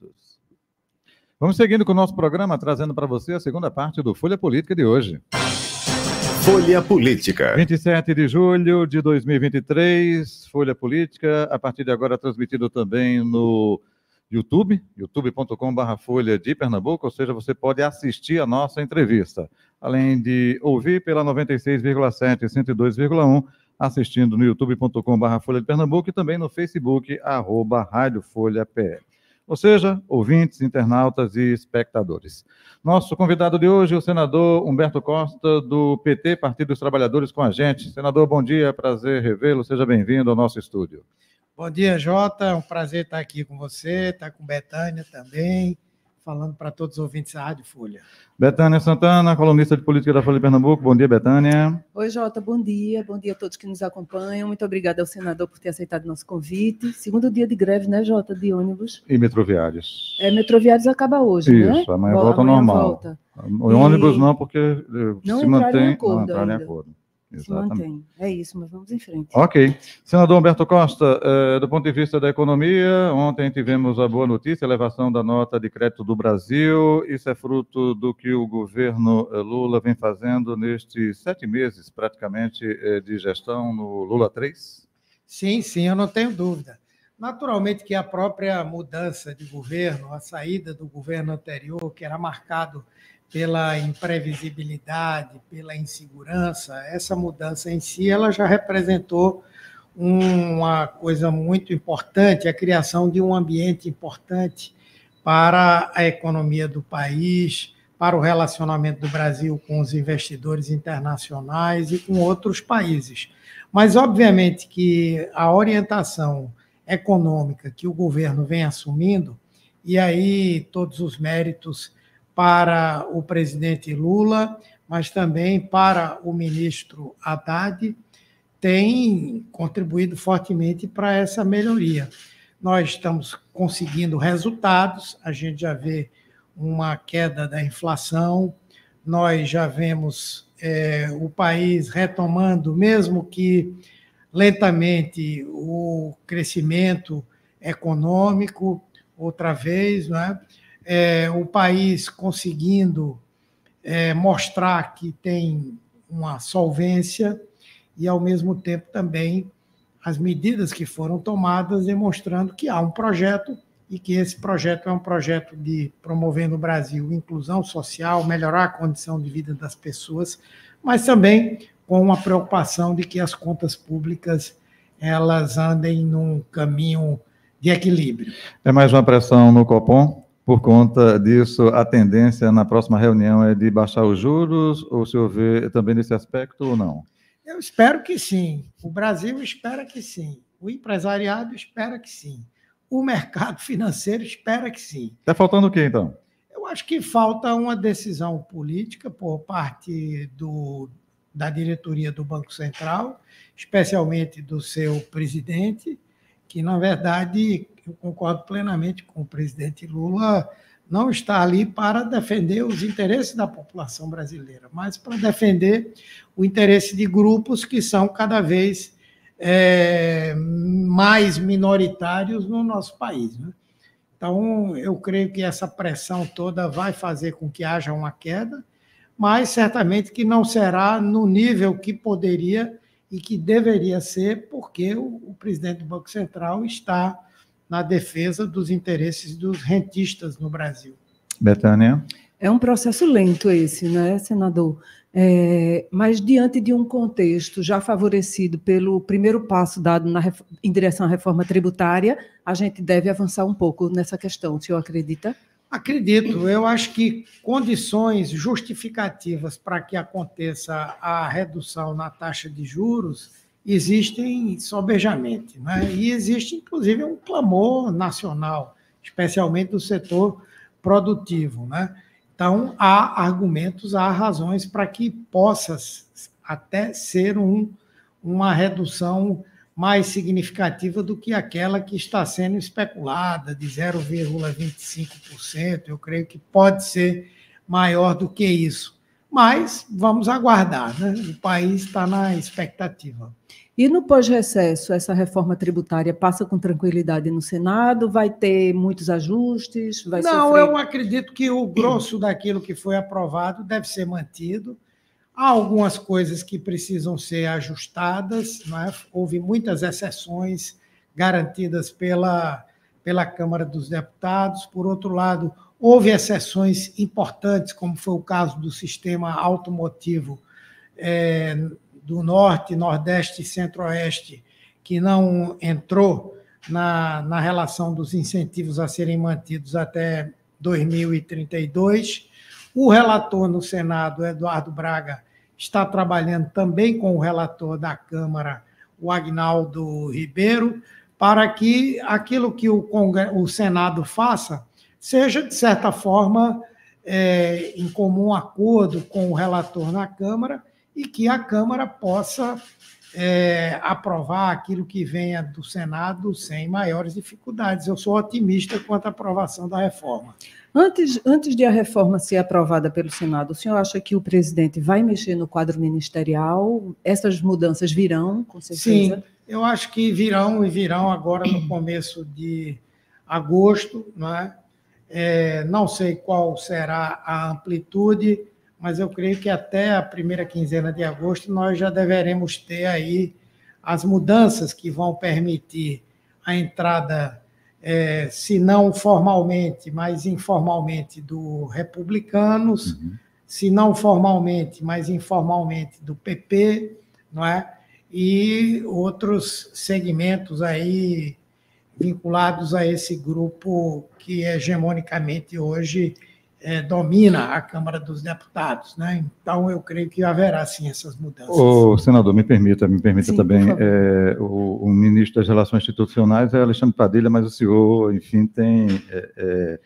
minutos. Vamos seguindo com o nosso programa, trazendo para você a segunda parte do Folha Política de hoje. Folha Política. 27 de julho de 2023, Folha Política, a partir de agora transmitido também no YouTube, youtube.com.br Folha de Pernambuco, ou seja, você pode assistir a nossa entrevista, além de ouvir pela 96,7 e 102,1, assistindo no youtube.com.br Folha de Pernambuco e também no Facebook, arroba Rádio Folha PR ou seja, ouvintes, internautas e espectadores. Nosso convidado de hoje, o senador Humberto Costa, do PT, Partido dos Trabalhadores, com a gente. Senador, bom dia, prazer revê-lo, seja bem-vindo ao nosso estúdio. Bom dia, Jota, é um prazer estar aqui com você, estar com Betânia também, falando para todos os ouvintes da Rádio Folha. Betânia Santana, colunista de política da Folha de Pernambuco. Bom dia, Betânia. Oi, Jota, bom dia. Bom dia a todos que nos acompanham. Muito obrigada ao senador por ter aceitado nosso convite. Segundo dia de greve, né, Jota, de ônibus. E metroviários. É, metroviários acaba hoje, Isso, né? Isso, amanhã volta normal. Volta. O ônibus não, porque eh, não se mantém. Em acordo não entraram em acordo. Exatamente. Se mantém. É isso, mas vamos em frente. Ok. Senador Humberto Costa, eh, do ponto de vista da economia, ontem tivemos a boa notícia, elevação da nota de crédito do Brasil. Isso é fruto do que o governo eh, Lula vem fazendo nestes sete meses, praticamente, eh, de gestão no Lula 3? Sim, sim, eu não tenho dúvida. Naturalmente que a própria mudança de governo, a saída do governo anterior, que era marcado pela imprevisibilidade, pela insegurança, essa mudança em si ela já representou uma coisa muito importante, a criação de um ambiente importante para a economia do país, para o relacionamento do Brasil com os investidores internacionais e com outros países. Mas, obviamente, que a orientação econômica que o governo vem assumindo, e aí todos os méritos para o presidente Lula, mas também para o ministro Haddad, tem contribuído fortemente para essa melhoria. Nós estamos conseguindo resultados, a gente já vê uma queda da inflação, nós já vemos é, o país retomando, mesmo que lentamente, o crescimento econômico, outra vez, não é? é, o país conseguindo é, mostrar que tem uma solvência e, ao mesmo tempo, também as medidas que foram tomadas demonstrando que há um projeto e que esse projeto é um projeto de promover no Brasil inclusão social, melhorar a condição de vida das pessoas, mas também com uma preocupação de que as contas públicas elas andem num caminho de equilíbrio. É mais uma pressão no Copom? Por conta disso, a tendência na próxima reunião é de baixar os juros, ou o senhor vê também nesse aspecto ou não? Eu espero que sim. O Brasil espera que sim. O empresariado espera que sim. O mercado financeiro espera que sim. Está faltando o quê, então? Eu acho que falta uma decisão política por parte do, da diretoria do Banco Central, especialmente do seu presidente, que, na verdade, eu concordo plenamente com o presidente Lula, não está ali para defender os interesses da população brasileira, mas para defender o interesse de grupos que são cada vez é, mais minoritários no nosso país. Né? Então, eu creio que essa pressão toda vai fazer com que haja uma queda, mas certamente que não será no nível que poderia e que deveria ser, porque o, o presidente do Banco Central está na defesa dos interesses dos rentistas no Brasil. Betânia? É um processo lento esse, né, senador? É, mas diante de um contexto já favorecido pelo primeiro passo dado na, em direção à reforma tributária, a gente deve avançar um pouco nessa questão, o senhor acredita? Acredito. Eu acho que condições justificativas para que aconteça a redução na taxa de juros existem sobejamente, né? e existe, inclusive, um clamor nacional, especialmente do setor produtivo. Né? Então, há argumentos, há razões para que possa até ser um, uma redução mais significativa do que aquela que está sendo especulada, de 0,25%. Eu creio que pode ser maior do que isso. Mas vamos aguardar, né? o país está na expectativa. E no pós-recesso, essa reforma tributária passa com tranquilidade no Senado? Vai ter muitos ajustes? Não, sofrer... eu acredito que o grosso daquilo que foi aprovado deve ser mantido. Há algumas coisas que precisam ser ajustadas, né? houve muitas exceções garantidas pela, pela Câmara dos Deputados. Por outro lado, Houve exceções importantes, como foi o caso do sistema automotivo é, do Norte, Nordeste e Centro-Oeste, que não entrou na, na relação dos incentivos a serem mantidos até 2032. O relator no Senado, Eduardo Braga, está trabalhando também com o relator da Câmara, o Agnaldo Ribeiro, para que aquilo que o, Senado faça seja, de certa forma, é, em comum acordo com o relator na Câmara e que a Câmara possa é, aprovar aquilo que venha do Senado sem maiores dificuldades. Eu sou otimista quanto à aprovação da reforma. Antes, antes de a reforma ser aprovada pelo Senado, o senhor acha que o presidente vai mexer no quadro ministerial? Essas mudanças virão, com certeza? Sim, eu acho que virão e virão agora no começo de agosto, não é? É, não sei qual será a amplitude, mas eu creio que até a primeira quinzena de agosto nós já deveremos ter aí as mudanças que vão permitir a entrada, é, se não formalmente, mas informalmente, do Republicanos, uhum. se não formalmente, mas informalmente, do PP, não é? E outros segmentos aí vinculados a esse grupo que hegemonicamente hoje é, domina a Câmara dos Deputados. Né? Então, eu creio que haverá, sim, essas mudanças. O senador, me permita, me permita sim, também, é, o, o, ministro das Relações Institucionais é Alexandre Padilha, mas o senhor, enfim, tem é, é,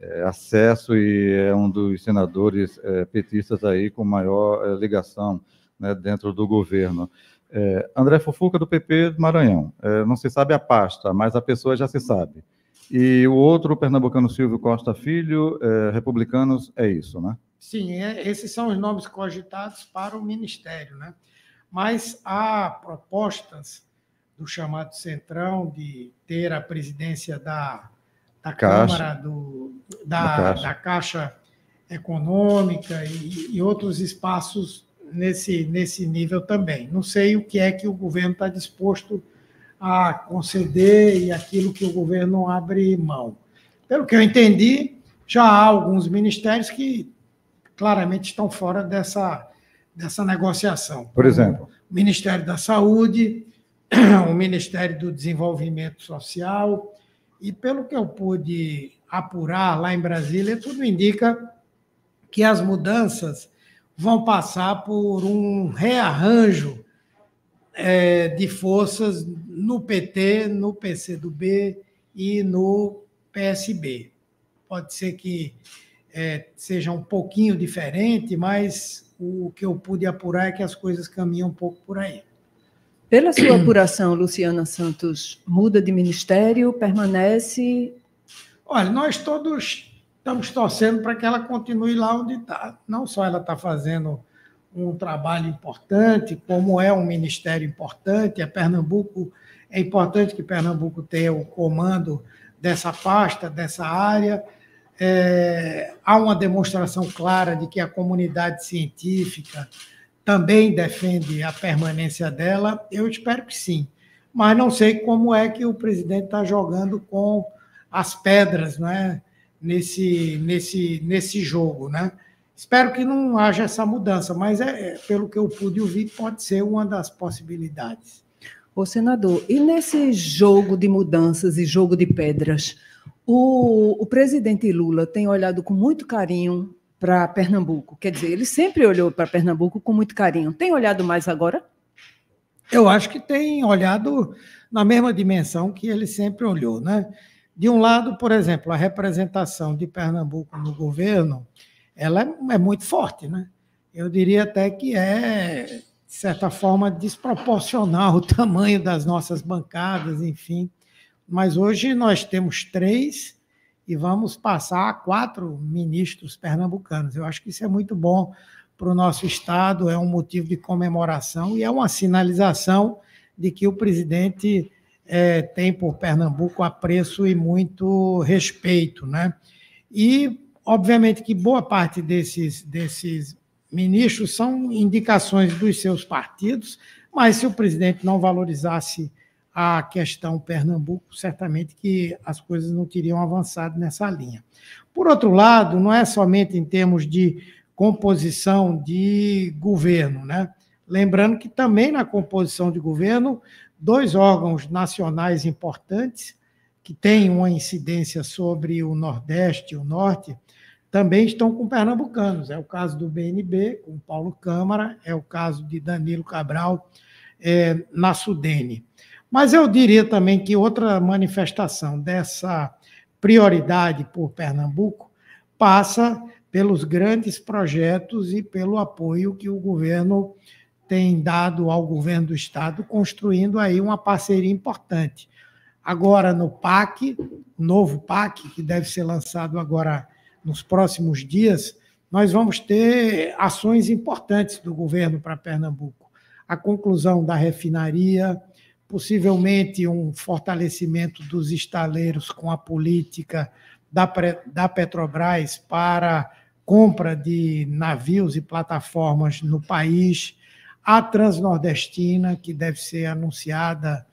é acesso e é um dos senadores é, petistas aí com maior ligação né, dentro do governo. É, André Fofuca, do PP do Maranhão. É, não se sabe a pasta, mas a pessoa já se sabe. E o outro, o pernambucano Silvio Costa Filho, é, republicanos, é isso, né? Sim, é, esses são os nomes cogitados para o Ministério, né? Mas há propostas do chamado Centrão de ter a presidência da, da Câmara, do, da, da Caixa. da Caixa Econômica e, e outros espaços nesse, nesse nível também. Não sei o que é que o governo está disposto a conceder e aquilo que o governo abre mão. Pelo que eu entendi, já há alguns ministérios que claramente estão fora dessa, dessa negociação. Por exemplo? O Ministério da Saúde, o Ministério do Desenvolvimento Social, e pelo que eu pude apurar lá em Brasília, tudo indica que as mudanças vão passar por um rearranjo é, de forças no PT, no PCdoB e no PSB. Pode ser que é, seja um pouquinho diferente, mas o que eu pude apurar é que as coisas caminham um pouco por aí. Pela sua apuração, Luciana Santos, muda de ministério, permanece? Olha, nós todos estamos torcendo para que ela continue lá onde está. Não só ela está fazendo um trabalho importante, como é um ministério importante, é Pernambuco, é importante que Pernambuco tenha o comando dessa pasta, dessa área. É, há uma demonstração clara de que a comunidade científica também defende a permanência dela. Eu espero que sim, mas não sei como é que o presidente está jogando com as pedras, não é? nesse, nesse, nesse jogo, né? Espero que não haja essa mudança, mas é, é, pelo que eu pude ouvir, pode ser uma das possibilidades. Ô, senador, e nesse jogo de mudanças e jogo de pedras, o, o presidente Lula tem olhado com muito carinho para Pernambuco. Quer dizer, ele sempre olhou para Pernambuco com muito carinho. Tem olhado mais agora? Eu acho que tem olhado na mesma dimensão que ele sempre olhou, né? De um lado, por exemplo, a representação de Pernambuco no governo, ela é, é muito forte, né? Eu diria até que é, de certa forma, desproporcional o tamanho das nossas bancadas, enfim. Mas hoje nós temos três e vamos passar a quatro ministros pernambucanos. Eu acho que isso é muito bom para o nosso Estado, é um motivo de comemoração e é uma sinalização de que o presidente é, tem por Pernambuco apreço e muito respeito. Né? E, obviamente, que boa parte desses, desses ministros são indicações dos seus partidos, mas se o presidente não valorizasse a questão Pernambuco, certamente que as coisas não teriam avançado nessa linha. Por outro lado, não é somente em termos de composição de governo, né? Lembrando que também na composição de governo dois órgãos nacionais importantes que têm uma incidência sobre o Nordeste e o Norte também estão com pernambucanos. É o caso do BNB, com Paulo Câmara, é o caso de Danilo Cabral é, na Sudene. Mas eu diria também que outra manifestação dessa prioridade por Pernambuco passa pelos grandes projetos e pelo apoio que o governo tem dado ao governo do Estado, construindo aí uma parceria importante. Agora, no PAC, novo PAC, que deve ser lançado agora nos próximos dias, nós vamos ter ações importantes do governo para Pernambuco. A conclusão da refinaria, possivelmente um fortalecimento dos estaleiros com a política da, da Petrobras para compra de navios e plataformas no país, a transnordestina, que deve ser anunciada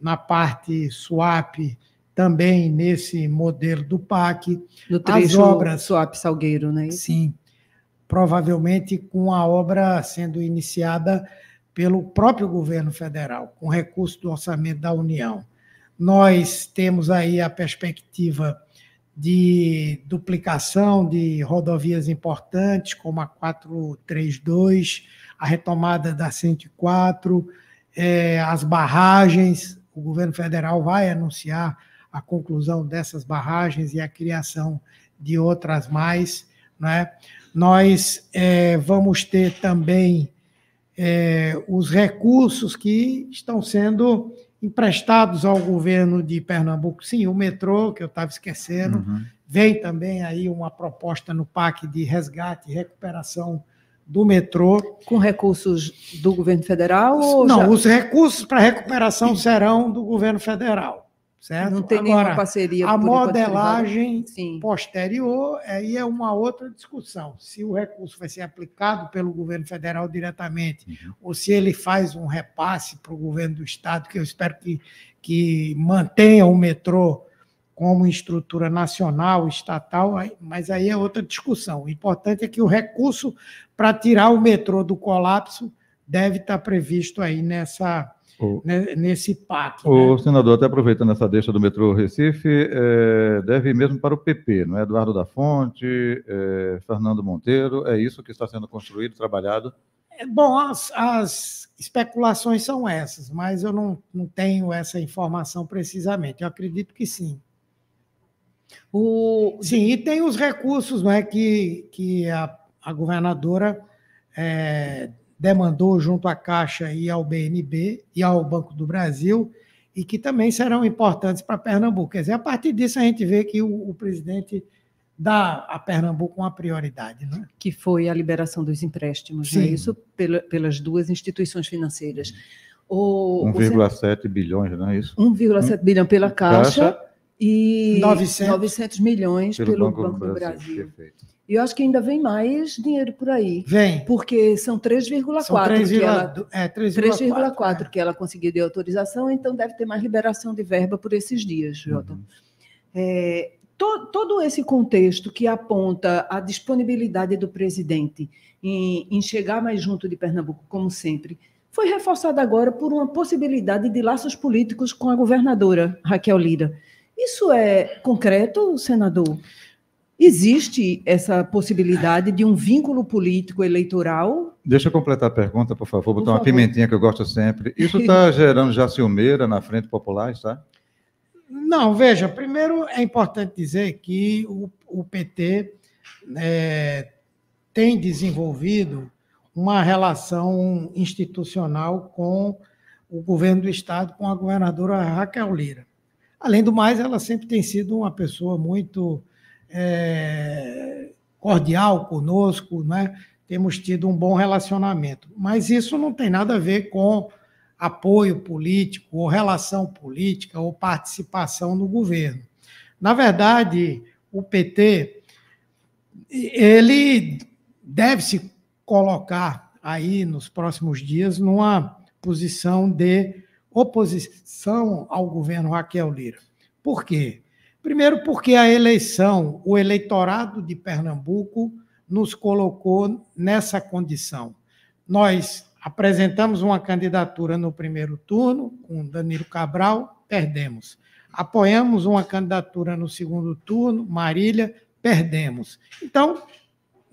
na parte SWAP, também nesse modelo do PAC. No trecho As obras, SWAP Salgueiro, né? Sim, provavelmente com a obra sendo iniciada pelo próprio governo federal, com recurso do orçamento da União. Nós temos aí a perspectiva de duplicação de rodovias importantes, como a 432, a retomada da 104, é, as barragens. O governo federal vai anunciar a conclusão dessas barragens e a criação de outras mais. Né? Nós é, vamos ter também é, os recursos que estão sendo emprestados ao governo de Pernambuco. Sim, o metrô, que eu estava esquecendo, uhum. vem também aí uma proposta no PAC de resgate e recuperação do metrô. Com recursos do governo federal? Não, já... os recursos para recuperação serão do governo federal. Certo? Não tem Agora, nenhuma parceria. A modelagem posterior aí é uma outra discussão. Se o recurso vai ser aplicado pelo governo federal diretamente uhum. ou se ele faz um repasse para o governo do estado, que eu espero que, que mantenha o metrô como estrutura nacional, estatal, mas aí é outra discussão. O importante é que o recurso para tirar o metrô do colapso deve estar tá previsto aí nessa o, né, nesse pacto. O né? senador, até aproveitando essa deixa do metrô Recife, é, deve ir mesmo para o PP, não é? Eduardo da Fonte, é, Fernando Monteiro, é isso que está sendo construído, trabalhado? É, bom, as, as, especulações são essas, mas eu não, não tenho essa informação precisamente. Eu acredito que sim. O, sim, e tem os recursos não é, que, que a, a governadora é, demandou junto à Caixa e ao BNB e ao Banco do Brasil, e que também serão importantes para Pernambuco. Quer dizer, a partir disso a gente vê que o, o presidente dá a Pernambuco uma prioridade. Né? Que foi a liberação dos empréstimos, é Sim. Né? isso pela, pelas duas instituições financeiras. 1,7 bilhões, não é isso? 1,7 bilhão pela Caixa, Caixa e 900, 900 milhões pelo, pelo Banco, Banco, do Brasil. Brasil. Perfeito. E eu acho que ainda vem mais dinheiro por aí. Vem. Porque são 3,4 que ela é, 3,4 é. que ela conseguiu de autorização, então deve ter mais liberação de verba por esses dias, Jota. Uhum. É, to, todo esse contexto que aponta a disponibilidade do presidente em, em chegar mais junto de Pernambuco, como sempre, foi reforçado agora por uma possibilidade de laços políticos com a governadora Raquel Lira. Isso é concreto, senador? Existe essa possibilidade de um vínculo político eleitoral? Deixa eu completar a pergunta, por favor, botar por uma favor. pimentinha que eu gosto sempre. Isso está gerando já ciumeira na Frente Popular, está? Não, veja, primeiro é importante dizer que o, o PT é, tem desenvolvido uma relação institucional com o governo do Estado, com a governadora Raquel Lira. Além do mais, ela sempre tem sido uma pessoa muito é, cordial conosco, né? temos tido um bom relacionamento. Mas isso não tem nada a ver com apoio político, ou relação política, ou participação no governo. Na verdade, o PT ele deve se colocar aí nos próximos dias numa posição de oposição ao governo Raquel Lira. Por quê? Primeiro, porque a eleição, o eleitorado de Pernambuco nos colocou nessa condição. Nós apresentamos uma candidatura no primeiro turno, com Danilo Cabral, perdemos. Apoiamos uma candidatura no segundo turno, Marília, perdemos. Então,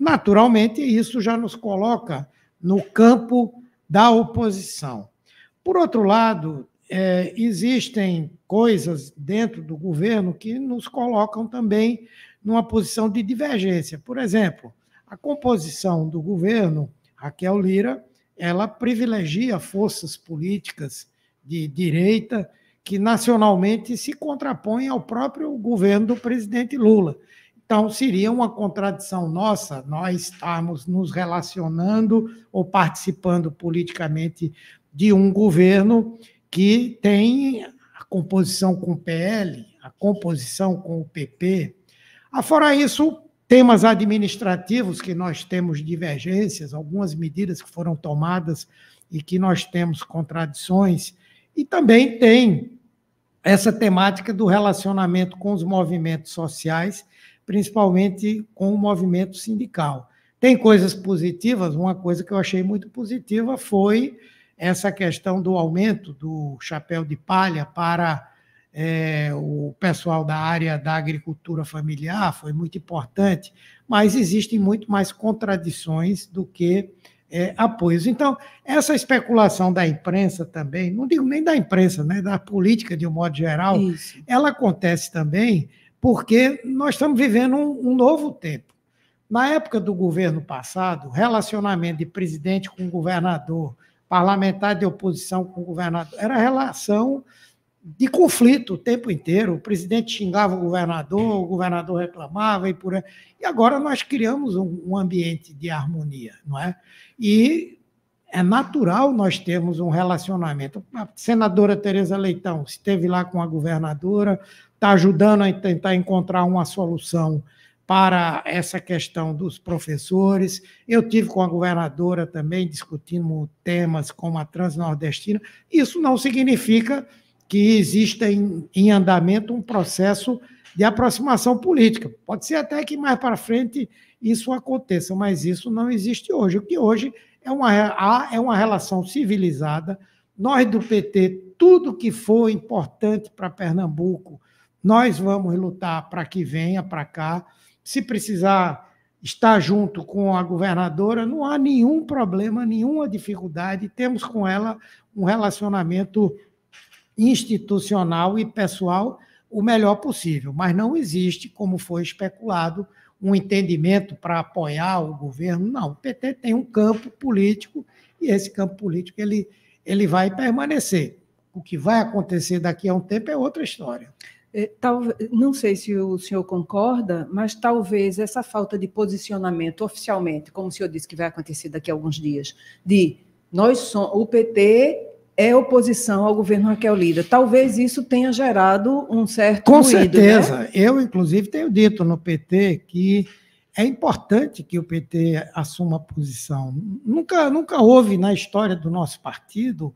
naturalmente, isso já nos coloca no campo da oposição. Por outro lado, é, existem coisas dentro do governo que nos colocam também numa posição de divergência. Por exemplo, a composição do governo, Raquel Lira, ela privilegia forças políticas de direita que nacionalmente se contrapõem ao próprio governo do presidente Lula. Então, seria uma contradição nossa nós estarmos nos relacionando ou participando politicamente de um governo que tem a composição com o PL, a composição com o PP. Afora isso, temas administrativos que nós temos divergências, algumas medidas que foram tomadas e que nós temos contradições, e também tem essa temática do relacionamento com os movimentos sociais, principalmente com o movimento sindical. Tem coisas positivas, uma coisa que eu achei muito positiva foi essa questão do aumento do chapéu de palha para é, o pessoal da área da agricultura familiar foi muito importante, mas existem muito mais contradições do que é, apoios. Então, essa especulação da imprensa também, não digo nem da imprensa, né, da política de um modo geral, Isso. ela acontece também porque nós estamos vivendo um, um novo tempo. Na época do governo passado, relacionamento de presidente com governador, parlamentar de oposição com o governador. Era relação de conflito o tempo inteiro. O presidente xingava o governador, o governador reclamava e por aí. E agora nós criamos um, ambiente de harmonia, não é? E é natural nós termos um relacionamento. A senadora Tereza Leitão esteve lá com a governadora, está ajudando a tentar encontrar uma solução para essa questão dos professores. Eu tive com a governadora também discutindo temas como a transnordestina. Isso não significa que exista em, em andamento um processo de aproximação política. Pode ser até que mais para frente isso aconteça, mas isso não existe hoje. O que hoje é uma, é uma relação civilizada. Nós do PT, tudo que for importante para Pernambuco, nós vamos lutar para que venha para cá se precisar estar junto com a governadora, não há nenhum problema, nenhuma dificuldade. Temos com ela um relacionamento institucional e pessoal o melhor possível, mas não existe, como foi especulado, um entendimento para apoiar o governo. Não, o PT tem um campo político e esse campo político ele, ele vai permanecer. O que vai acontecer daqui a um tempo é outra história. É, não sei se o senhor concorda, mas talvez essa falta de posicionamento oficialmente, como o senhor disse que vai acontecer daqui a alguns dias, de nós o PT é oposição ao governo Raquel Lira. Talvez isso tenha gerado um certo Com ruído, né? certeza. Né? Eu, inclusive, tenho dito no PT que é importante que o PT assuma a posição. Nunca, nunca houve na história do nosso partido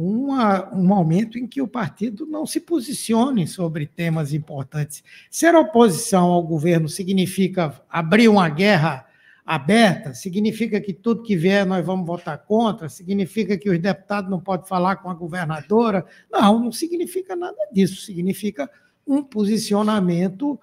uma, um momento em que o partido não se posicione sobre temas importantes. Ser oposição ao governo significa abrir uma guerra aberta, significa que tudo que vier nós vamos votar contra, significa que os deputados não podem falar com a governadora. Não, não significa nada disso, significa um posicionamento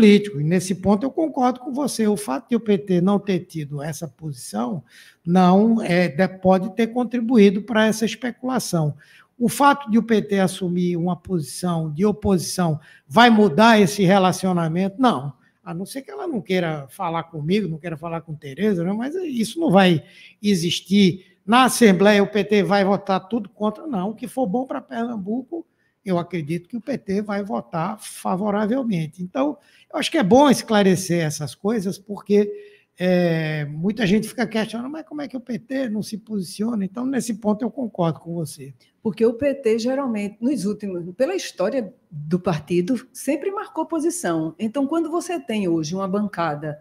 e Nesse ponto eu concordo com você. O fato de o PT não ter tido essa posição não é, pode ter contribuído para essa especulação. O fato de o PT assumir uma posição de oposição vai mudar esse relacionamento? Não. A não ser que ela não queira falar comigo, não queira falar com Tereza, né? mas isso não vai existir. Na Assembleia, o PT vai votar tudo contra? Não. O que for bom para Pernambuco eu acredito que o PT vai votar favoravelmente. Então, eu acho que é bom esclarecer essas coisas, porque é, muita gente fica questionando, mas como é que o PT não se posiciona? Então, nesse ponto, eu concordo com você. Porque o PT, geralmente, nos últimos, pela história do partido, sempre marcou posição. Então, quando você tem hoje uma bancada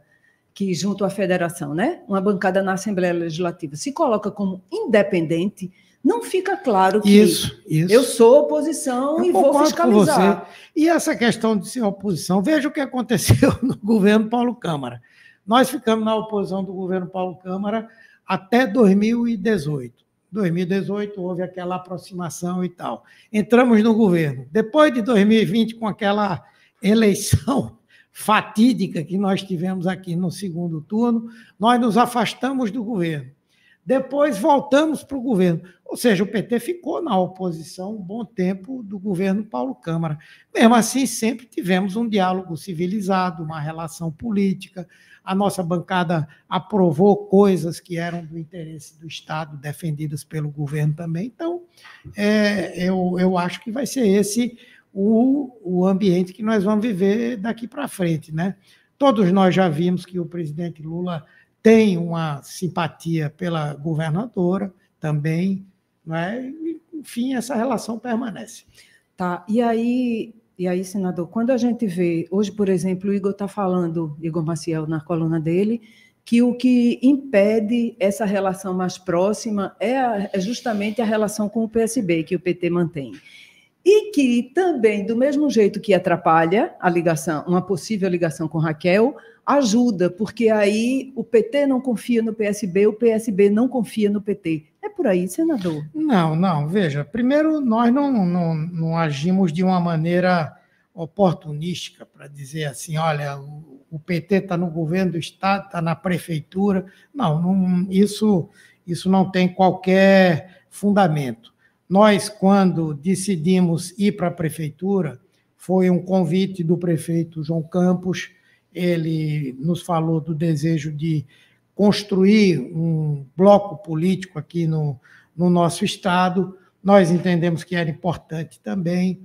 que, junto à federação, né, uma bancada na Assembleia Legislativa, se coloca como independente não fica claro que isso, isso. eu sou oposição eu e vou fiscalizar. E essa questão de ser oposição, veja o que aconteceu no governo Paulo Câmara. Nós ficamos na oposição do governo Paulo Câmara até 2018. 2018 houve aquela aproximação e tal. Entramos no governo. Depois de 2020, com aquela eleição fatídica que nós tivemos aqui no segundo turno, nós nos afastamos do governo. Depois voltamos para o governo. Ou seja, o PT ficou na oposição um bom tempo do governo Paulo Câmara. Mesmo assim, sempre tivemos um diálogo civilizado, uma relação política. A nossa bancada aprovou coisas que eram do interesse do Estado, defendidas pelo governo também. Então, é, eu, eu acho que vai ser esse o, o ambiente que nós vamos viver daqui para frente. Né? Todos nós já vimos que o presidente Lula tem uma simpatia pela governadora também, né? enfim, essa relação permanece. Tá, e aí, e aí, senador, quando a gente vê, hoje, por exemplo, o Igor está falando, Igor Maciel, na coluna dele, que o que impede essa relação mais próxima é, a, é justamente a relação com o PSB, que o PT mantém e que também, do mesmo jeito que atrapalha a ligação, uma possível ligação com Raquel, ajuda, porque aí o PT não confia no PSB, o PSB não confia no PT. É por aí, senador? Não, não. Veja, primeiro, nós não, não, não agimos de uma maneira oportunística para dizer assim: olha, o, PT está no governo do Estado, está na prefeitura. Não, não isso, isso não tem qualquer fundamento. Nós, quando decidimos ir para a prefeitura, foi um convite do prefeito João Campos ele nos falou do desejo de construir um bloco político aqui no, no nosso Estado. Nós entendemos que era importante também.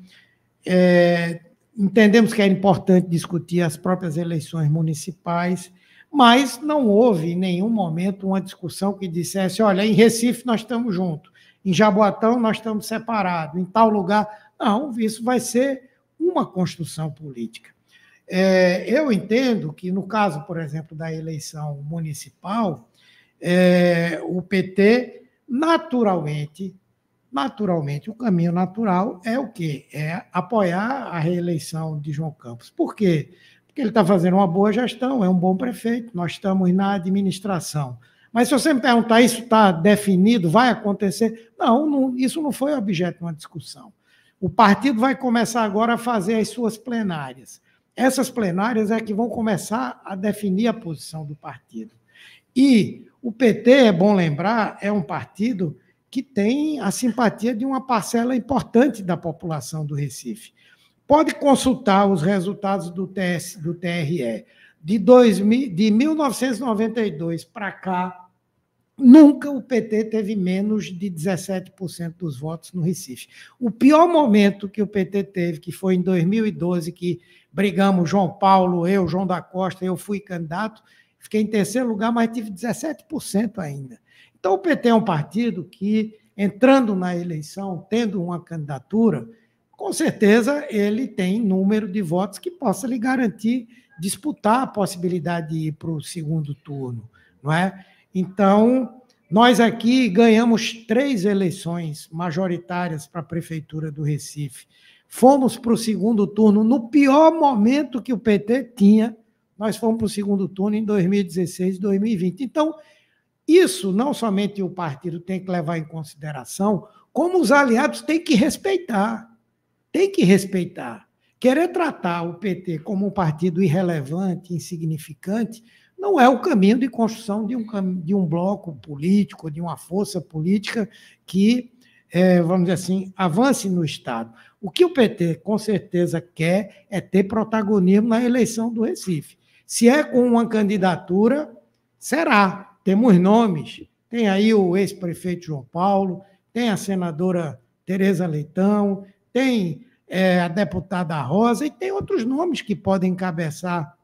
É, entendemos que era importante discutir as próprias eleições municipais, mas não houve em nenhum momento uma discussão que dissesse: olha, em Recife nós estamos juntos, em Jaboatão nós estamos separados, em tal lugar. Não, isso vai ser uma construção política. É, eu entendo que, no caso, por exemplo, da eleição municipal, é, o PT, naturalmente, naturalmente, o caminho natural é o quê? É apoiar a reeleição de João Campos. Por quê? Porque ele está fazendo uma boa gestão, é um bom prefeito, nós estamos na administração. Mas se você me perguntar, isso está definido, vai acontecer? Não, não, isso não foi objeto de uma discussão. O partido vai começar agora a fazer as suas plenárias. Essas plenárias é que vão começar a definir a posição do partido. E o PT, é bom lembrar, é um partido que tem a simpatia de uma parcela importante da população do Recife. Pode consultar os resultados do, TS, do TRE. De, 2000, de 1992 para cá, nunca o PT teve menos de 17% dos votos no Recife. O pior momento que o PT teve, que foi em 2012, que brigamos, João Paulo, eu, João da Costa, eu fui candidato, fiquei em terceiro lugar, mas tive 17% ainda. Então, o PT é um partido que, entrando na eleição, tendo uma candidatura, com certeza ele tem número de votos que possa lhe garantir disputar a possibilidade de ir para o segundo turno, não é? Então, nós aqui ganhamos três eleições majoritárias para a Prefeitura do Recife. Fomos para o segundo turno no pior momento que o PT tinha. Nós fomos para o segundo turno em 2016 e 2020. Então, isso não somente o partido tem que levar em consideração, como os aliados têm que respeitar. Tem que respeitar. Querer tratar o PT como um partido irrelevante, insignificante, não é o caminho de construção de um, de um bloco político, de uma força política que é, vamos dizer assim, avance no Estado. O que o PT com certeza quer é ter protagonismo na eleição do Recife. Se é com uma candidatura, será. Temos nomes. Tem aí o ex-prefeito João Paulo, tem a senadora Tereza Leitão, tem é, a deputada Rosa e tem outros nomes que podem encabeçar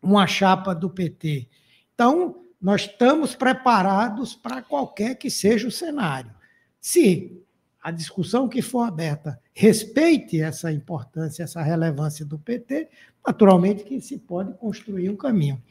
uma chapa do PT. Então, nós estamos preparados para qualquer que seja o cenário se a discussão que for aberta respeite essa importância, essa relevância do PT, naturalmente que se pode construir um caminho.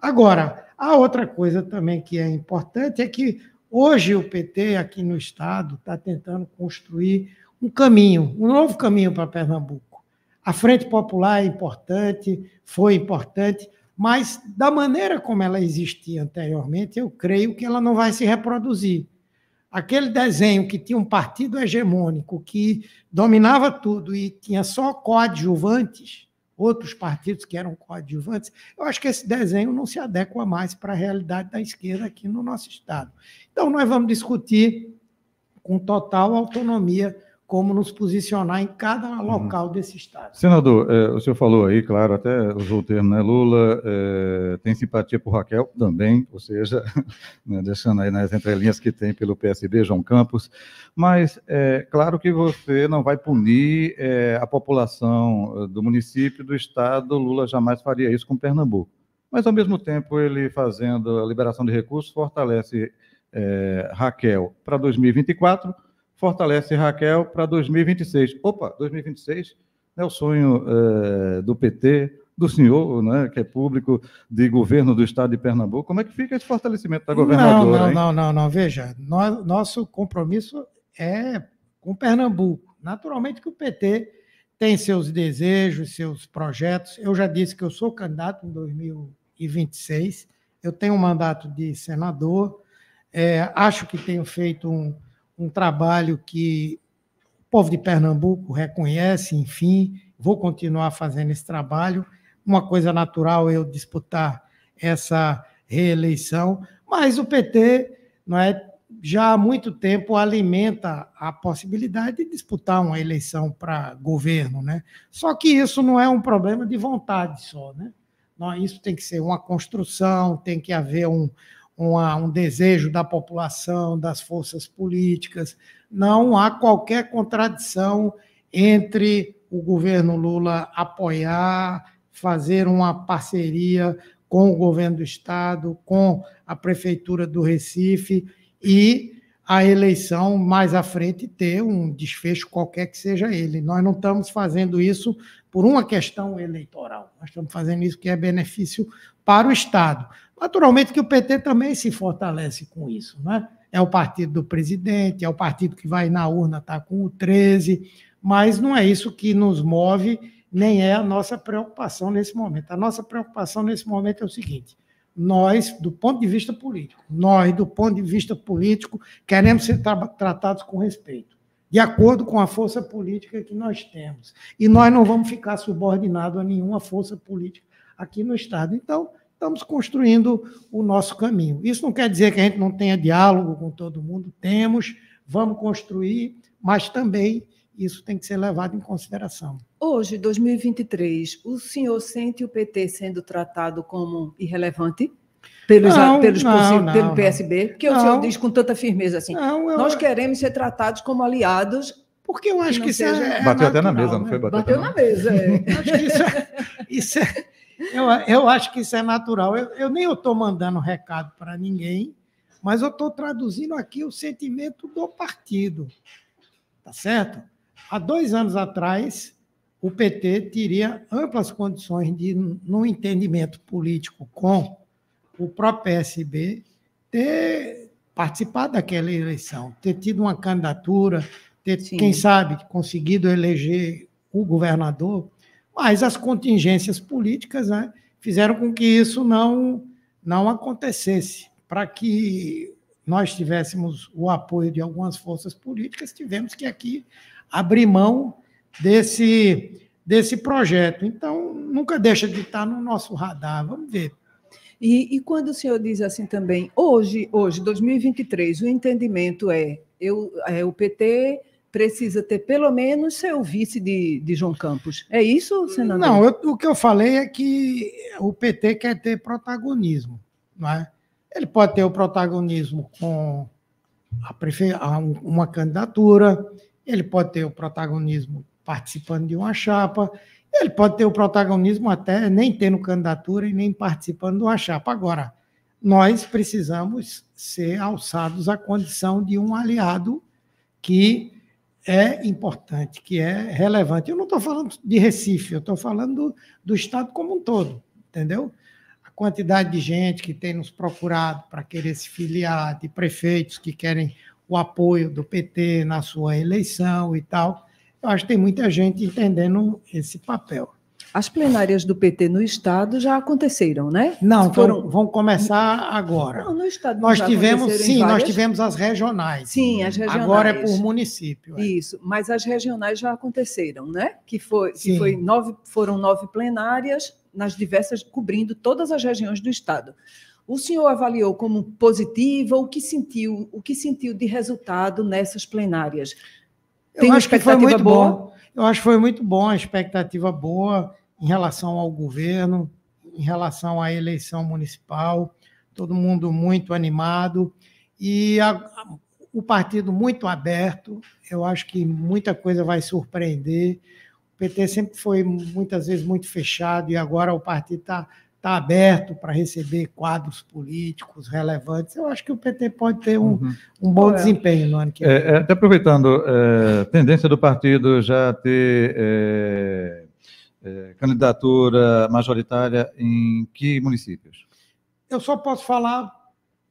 Agora, a outra coisa também que é importante é que hoje o PT aqui no Estado está tentando construir um caminho, um novo caminho para Pernambuco. A Frente Popular é importante, foi importante, mas da maneira como ela existia anteriormente, eu creio que ela não vai se reproduzir aquele desenho que tinha um partido hegemônico que dominava tudo e tinha só coadjuvantes, outros partidos que eram coadjuvantes, eu acho que esse desenho não se adequa mais para a realidade da esquerda aqui no nosso Estado. Então, nós vamos discutir com total autonomia como nos posicionar em cada uhum. local uhum. desse Estado. Senador, é, o senhor falou aí, claro, até usou o termo, né? Lula é, tem simpatia por Raquel também, ou seja, né, deixando aí nas entrelinhas que tem pelo PSB, João Campos, mas é claro que você não vai punir é, a população é, do município, do Estado, Lula jamais faria isso com Pernambuco. Mas, ao mesmo tempo, ele fazendo a liberação de recursos, fortalece é, Raquel para 2024 fortalece Raquel para 2026. Opa, 2026 é o sonho é, do PT, do senhor, né, que é público de governo do estado de Pernambuco. Como é que fica esse fortalecimento da governadora? Não, não, não, não, não, Veja, no, nosso compromisso é com Pernambuco. Naturalmente que o PT tem seus desejos, seus projetos. Eu já disse que eu sou candidato em 2026. Eu tenho um mandato de senador. É, acho que tenho feito um, um trabalho que o povo de Pernambuco reconhece, enfim, vou continuar fazendo esse trabalho. Uma coisa natural é eu disputar essa reeleição, mas o PT não é, já há muito tempo alimenta a possibilidade de disputar uma eleição para governo. Né? Só que isso não é um problema de vontade só. Né? Isso tem que ser uma construção, tem que haver um, uma, um desejo da população, das forças políticas. Não há qualquer contradição entre o governo Lula apoiar, fazer uma parceria com o governo do estado, com a prefeitura do Recife e a eleição mais à frente ter um desfecho qualquer que seja ele. Nós não estamos fazendo isso por uma questão eleitoral. Nós estamos fazendo isso que é benefício para o estado. Naturalmente que o PT também se fortalece com isso, né? É o partido do presidente, é o partido que vai na urna estar tá com o 13, mas não é isso que nos move, nem é a nossa preocupação nesse momento. A nossa preocupação nesse momento é o seguinte: nós, do ponto de vista político, nós, do ponto de vista político, queremos ser tra tratados com respeito, de acordo com a força política que nós temos. E nós não vamos ficar subordinados a nenhuma força política aqui no Estado. Então, estamos construindo o nosso caminho. Isso não quer dizer que a gente não tenha diálogo com todo mundo, temos, vamos construir, mas também isso tem que ser levado em consideração. Hoje, 2023, o senhor sente o PT sendo tratado como irrelevante? Pelos, não, pelos não, não, pelo PSB, que o senhor diz com tanta firmeza assim. Eu... Nós queremos ser tratados como aliados porque eu acho que, que isso seja... é. Bateu natural, até na mesa, não né? foi? Bateu, bateu na mesa. É. acho que isso é, isso é, eu, eu acho que isso é natural. Eu, eu nem estou mandando recado para ninguém, mas eu estou traduzindo aqui o sentimento do partido. Tá certo? Há dois anos atrás, o PT teria amplas condições de, num entendimento político com o próprio PSB, ter participado daquela eleição, ter tido uma candidatura, ter, Sim. quem sabe, conseguido eleger o governador mas as contingências políticas né, fizeram com que isso não, não acontecesse. Para que nós tivéssemos o apoio de algumas forças políticas, tivemos que aqui abrir mão desse, desse projeto. Então, nunca deixa de estar no nosso radar, vamos ver. E, e, quando o senhor diz assim também, hoje, hoje, 2023, o entendimento é, eu, é o PT precisa ter pelo menos seu vice de, de João Campos. É isso, senador? Não, eu, o que eu falei é que o PT quer ter protagonismo. Não é? Ele pode ter o protagonismo com a prefe... uma candidatura, ele pode ter o protagonismo participando de uma chapa, ele pode ter o protagonismo até nem tendo candidatura e nem participando de uma chapa. Agora, nós precisamos ser alçados à condição de um aliado que é importante, que é relevante. Eu não estou falando de Recife, eu estou falando do, do, Estado como um todo, entendeu? A quantidade de gente que tem nos procurado para querer se filiar, de prefeitos que querem o apoio do PT na sua eleição e tal. Eu acho que tem muita gente entendendo esse papel. As plenárias do PT no Estado já aconteceram, né? Não, foram... vão começar agora. Não, no Estado nós tivemos, Sim, várias... nós tivemos as regionais. Sim, as regionais. Agora é por município. É. Isso, mas as regionais já aconteceram, né? Que, foi, sim. que foi nove, foram nove plenárias nas diversas, cobrindo todas as regiões do Estado. O senhor avaliou como positiva o que sentiu, o que sentiu de resultado nessas plenárias? Tem Eu acho que foi muito boa? bom eu acho que foi muito bom, a expectativa boa em relação ao governo, em relação à eleição municipal, todo mundo muito animado e a, a, o partido muito aberto. Eu acho que muita coisa vai surpreender. O PT sempre foi muitas vezes muito fechado e agora o partido está está aberto para receber quadros políticos relevantes. Eu acho que o PT pode ter um, uhum. um bom é? desempenho no ano que é, vem. É, até aproveitando, é, tendência do partido já ter é, é, candidatura majoritária em que municípios? Eu só posso falar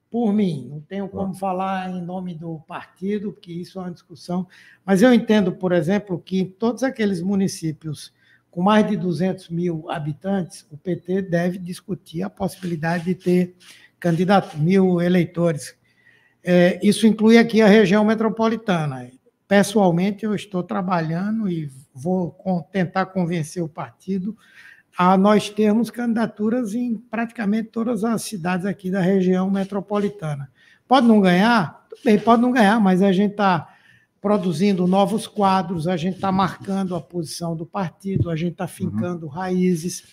por mim, não tenho tá. como falar em nome do partido, porque isso é uma discussão, mas eu entendo, por exemplo, que todos aqueles municípios com mais de 200 mil habitantes, o PT deve discutir a possibilidade de ter candidato, mil eleitores. É, isso inclui aqui a região metropolitana. Pessoalmente, eu estou trabalhando e vou tentar convencer o partido a nós termos candidaturas em praticamente todas as cidades aqui da região metropolitana. Pode não ganhar? tudo Bem, pode não ganhar, mas a gente está produzindo novos quadros, a gente está marcando a posição do partido, a gente está uhum. fincando uhum. raízes.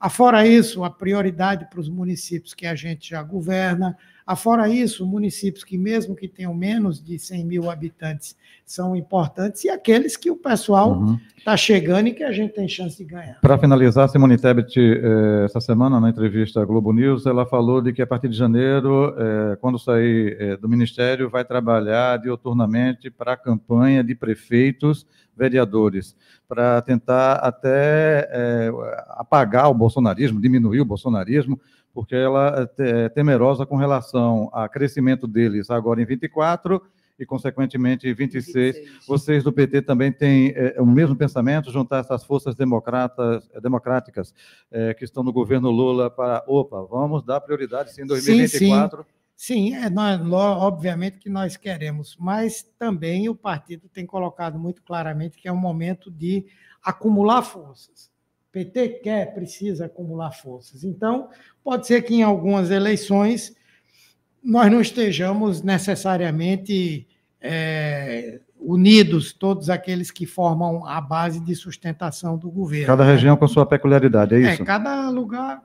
Afora isso, a prioridade para os municípios que a gente já governa, Afora isso, municípios que, mesmo que tenham menos de 100 mil habitantes, são importantes, e aqueles que o pessoal está uhum. Tá chegando e que a gente tem chance de ganhar. Para finalizar, Simone Tebet, eh, essa semana, na entrevista à Globo News, ela falou de que a partir de janeiro, eh, quando sair eh, do Ministério, vai trabalhar dioturnamente para a campanha de prefeitos, vereadores, para tentar até apagar o bolsonarismo, diminuir o bolsonarismo porque ela é, é temerosa com relação ao crescimento deles agora em 24 e, consequentemente, em 26. 26. Vocês do PT também têm é, o mesmo pensamento, juntar essas forças democratas, é, democráticas é, que estão no governo Lula para, opa, vamos dar prioridade sim em 2024? Sim, sim. Sim, é, nós, obviamente que nós queremos, mas também o partido tem colocado muito claramente que é um momento de acumular forças. PT quer, precisa acumular forças. Então, pode ser que em algumas eleições nós não estejamos necessariamente é, unidos, todos aqueles que formam a base de sustentação do governo. Cada né? região com sua peculiaridade, é, é isso? É, cada lugar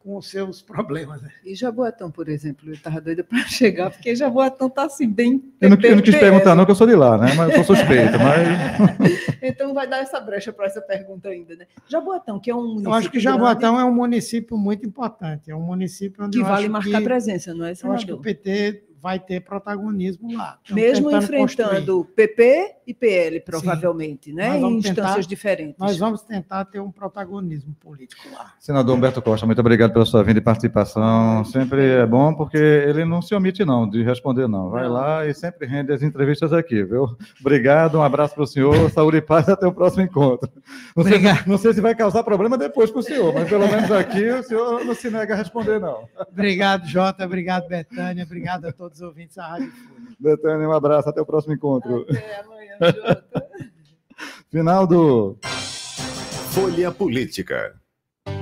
com os seus problemas. Né? E Jaboatão, por exemplo, eu estava doida para chegar, porque Jaboatão está assim, bem. Eu não, eu não quis perguntar, não, que eu sou de lá, né? Mas eu sou suspeita. mas... então vai dar essa brecha para essa pergunta ainda, né? Jaboatão, que é um município. Eu acho que Jaboatão grande, é um município muito importante, é um município onde. Que vale marcar que, presença, não é? Senador? Eu acho que o PT vai ter protagonismo lá. Estamos Mesmo enfrentando construir. PP e PL, provavelmente, Sim, né? em instâncias tentar, diferentes. Nós vamos tentar ter um protagonismo político lá. Senador Humberto Costa, muito obrigado pela sua vinda e participação. Sempre é bom, porque ele não se omite, não, de responder, não. Vai lá e sempre rende as entrevistas aqui, viu? Obrigado, um abraço para o senhor, saúde e paz, até o próximo encontro. Não sei, se, não sei se vai causar problema depois para o senhor, mas pelo menos aqui o senhor não se nega a responder, não. Obrigado, Jota, obrigado, Betânia, obrigado a todos todos os ouvintes da Rádio Fúria. Betânia, um abraço, até o próximo encontro. Até amanhã, Jota. Final do Folha Política.